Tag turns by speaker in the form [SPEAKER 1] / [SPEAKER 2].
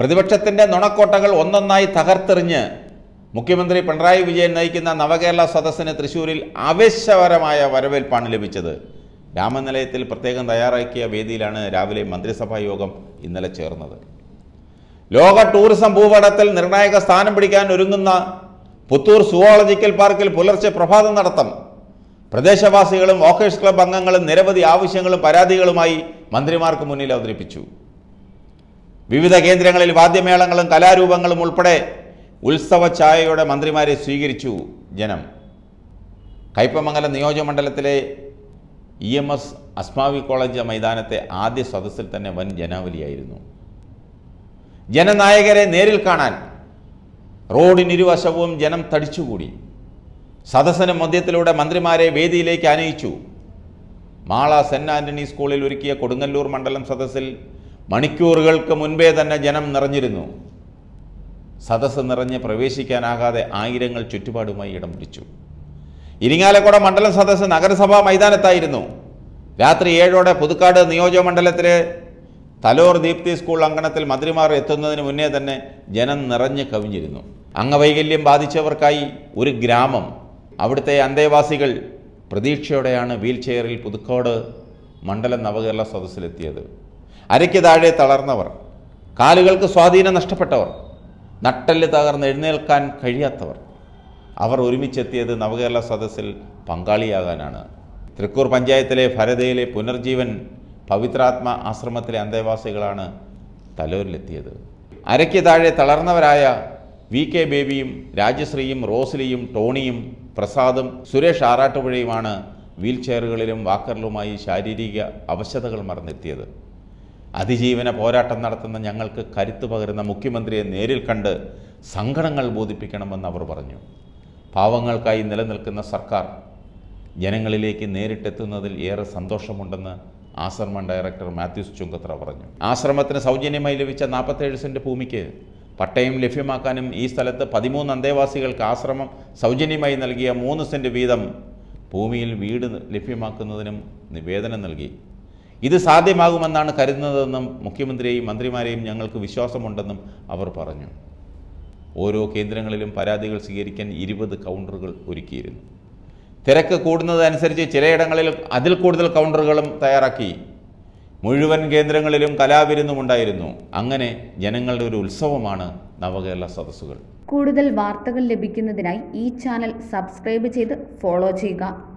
[SPEAKER 1] പ്രതിപക്ഷത്തിൻ്റെ നുണക്കോട്ടകൾ ഒന്നൊന്നായി തകർത്തെറിഞ്ഞ് മുഖ്യമന്ത്രി പിണറായി വിജയൻ നയിക്കുന്ന നവകേരള സദസ്സിന് തൃശൂരിൽ ആവേശകരമായ വരവേൽപ്പാണ് ലഭിച്ചത് രാമനിലയത്തിൽ പ്രത്യേകം തയ്യാറാക്കിയ വേദിയിലാണ് രാവിലെ മന്ത്രിസഭാ യോഗം ഇന്നലെ ചേർന്നത് ലോക ടൂറിസം ഭൂപടത്തിൽ നിർണായക സ്ഥാനം പിടിക്കാൻ ഒരുങ്ങുന്ന പുത്തൂർ സുവോളജിക്കൽ പാർക്കിൽ പുലർച്ചെ പ്രഭാതം നടത്തും പ്രദേശവാസികളും വോക്കേഴ്സ് ക്ലബ് അംഗങ്ങളും നിരവധി ആവശ്യങ്ങളും പരാതികളുമായി മന്ത്രിമാർക്ക് മുന്നിൽ അവതരിപ്പിച്ചു വിവിധ കേന്ദ്രങ്ങളിൽ വാദ്യമേളങ്ങളും കലാരൂപങ്ങളും ഉൾപ്പെടെ ഉത്സവ ഛായയോടെ മന്ത്രിമാരെ സ്വീകരിച്ചു ജനം കൈപ്പമംഗലം നിയോജകമണ്ഡലത്തിലെ E M S Asmabi college മൈതാനത്തെ ആദ്യ സദസ്സിൽ തന്നെ വൻ ജനാവലിയായിരുന്നു ജനനായകരെ നേരിൽ കാണാൻ റോഡിനിരുവശവും ജനം തടിച്ചുകൂടി സദസ്സിന് മധ്യത്തിലൂടെ മന്ത്രിമാരെ വേദിയിലേക്ക് അനയിച്ചു മാള സെൻറ് ആൻ്റണി സ്കൂളിൽ ഒരുക്കിയ കൊടുങ്ങല്ലൂർ മണ്ഡലം സദസ്സിൽ മണിക്കൂറുകൾക്ക് മുൻപേ തന്നെ ജനം നിറഞ്ഞിരുന്നു സദസ്സ് നിറഞ്ഞ് പ്രവേശിക്കാനാകാതെ ആയിരങ്ങൾ ചുറ്റുപാടുമായി ഇടം പിടിച്ചു ഇരിങ്ങാലക്കുട മണ്ഡലം സദസ്സ് നഗരസഭാ മൈതാനത്തായിരുന്നു രാത്രി ഏഴോടെ പുതുക്കാട് നിയോജകമണ്ഡലത്തിലെ തലോർ ദീപ്തി സ്കൂൾ അങ്കണത്തിൽ മന്ത്രിമാർ എത്തുന്നതിന് മുന്നേ തന്നെ ജനം നിറഞ്ഞു കവിഞ്ഞിരുന്നു അംഗവൈകല്യം ബാധിച്ചവർക്കായി ഒരു ഗ്രാമം അവിടുത്തെ അന്തേവാസികൾ പ്രതീക്ഷയോടെയാണ് വീൽ ചെയറിൽ പുതുക്കോട് മണ്ഡലം നവകേരള സദസ്സിലെത്തിയത് അരയ്ക്ക് താഴെ തളർന്നവർ കാലുകൾക്ക് സ്വാധീനം നഷ്ടപ്പെട്ടവർ നട്ടല് തകർന്ന് എഴുന്നേൽക്കാൻ കഴിയാത്തവർ അവർ ഒരുമിച്ചെത്തിയത് നവകേരള സദസ്സിൽ പങ്കാളിയാകാനാണ് തൃക്കൂർ പഞ്ചായത്തിലെ ഭരതയിലെ പുനർജീവൻ പവിത്രാത്മ ആശ്രമത്തിലെ അന്തേവാസികളാണ് തലൂരിലെത്തിയത് അരയ്ക്ക് താഴെ തളർന്നവരായ വി കെ ബേബിയും രാജശ്രീയും റോസ്ലിയും ടോണിയും പ്രസാദും സുരേഷ് ആറാട്ടുപുഴയുമാണ് വീൽ ചെയറുകളിലും വാക്കറിലുമായി ശാരീരിക അവശതകൾ മറന്നെത്തിയത് അതിജീവന പോരാട്ടം നടത്തുന്ന ഞങ്ങൾക്ക് കരുത്തു പകരുന്ന മുഖ്യമന്ത്രിയെ നേരിൽ കണ്ട് സങ്കടങ്ങൾ ബോധിപ്പിക്കണമെന്ന് അവർ പറഞ്ഞു പാവങ്ങൾക്കായി നിലനിൽക്കുന്ന സർക്കാർ ജനങ്ങളിലേക്ക് നേരിട്ടെത്തുന്നതിൽ ഏറെ സന്തോഷമുണ്ടെന്ന് ആശ്രമം ഡയറക്ടർ മാത്യൂസ് ചുങ്കത്ര പറഞ്ഞു ആശ്രമത്തിന് സൗജന്യമായി ലഭിച്ച നാൽപ്പത്തേഴ് സെൻറ്റ് ഭൂമിക്ക് പട്ടയം ലഭ്യമാക്കാനും ഈ സ്ഥലത്ത് പതിമൂന്ന് അന്തേവാസികൾക്ക് ആശ്രമം സൗജന്യമായി നൽകിയ മൂന്ന് സെൻറ്റ് വീതം ഭൂമിയിൽ വീട് ലഭ്യമാക്കുന്നതിനും നിവേദനം നൽകി ഇത് സാധ്യമാകുമെന്നാണ് കരുതുന്നതെന്നും മുഖ്യമന്ത്രിയെയും മന്ത്രിമാരെയും ഞങ്ങൾക്ക് വിശ്വാസമുണ്ടെന്നും അവർ പറഞ്ഞു ഓരോ കേന്ദ്രങ്ങളിലും പരാതികൾ സ്വീകരിക്കാൻ ഇരുപത് കൗണ്ടറുകൾ ഒരുക്കിയിരുന്നു തിരക്ക് കൂടുന്നതനുസരിച്ച് ചിലയിടങ്ങളിൽ അതിൽ കൂടുതൽ കൗണ്ടറുകളും തയ്യാറാക്കി മുഴുവൻ കേന്ദ്രങ്ങളിലും കലാവിരുന്നും ഉണ്ടായിരുന്നു അങ്ങനെ ജനങ്ങളുടെ ഒരു ഉത്സവമാണ് നവകേരള സദസ്സുകൾ കൂടുതൽ വാർത്തകൾ ലഭിക്കുന്നതിനായി ഈ ചാനൽ സബ്സ്ക്രൈബ് ചെയ്ത് ഫോളോ ചെയ്യുക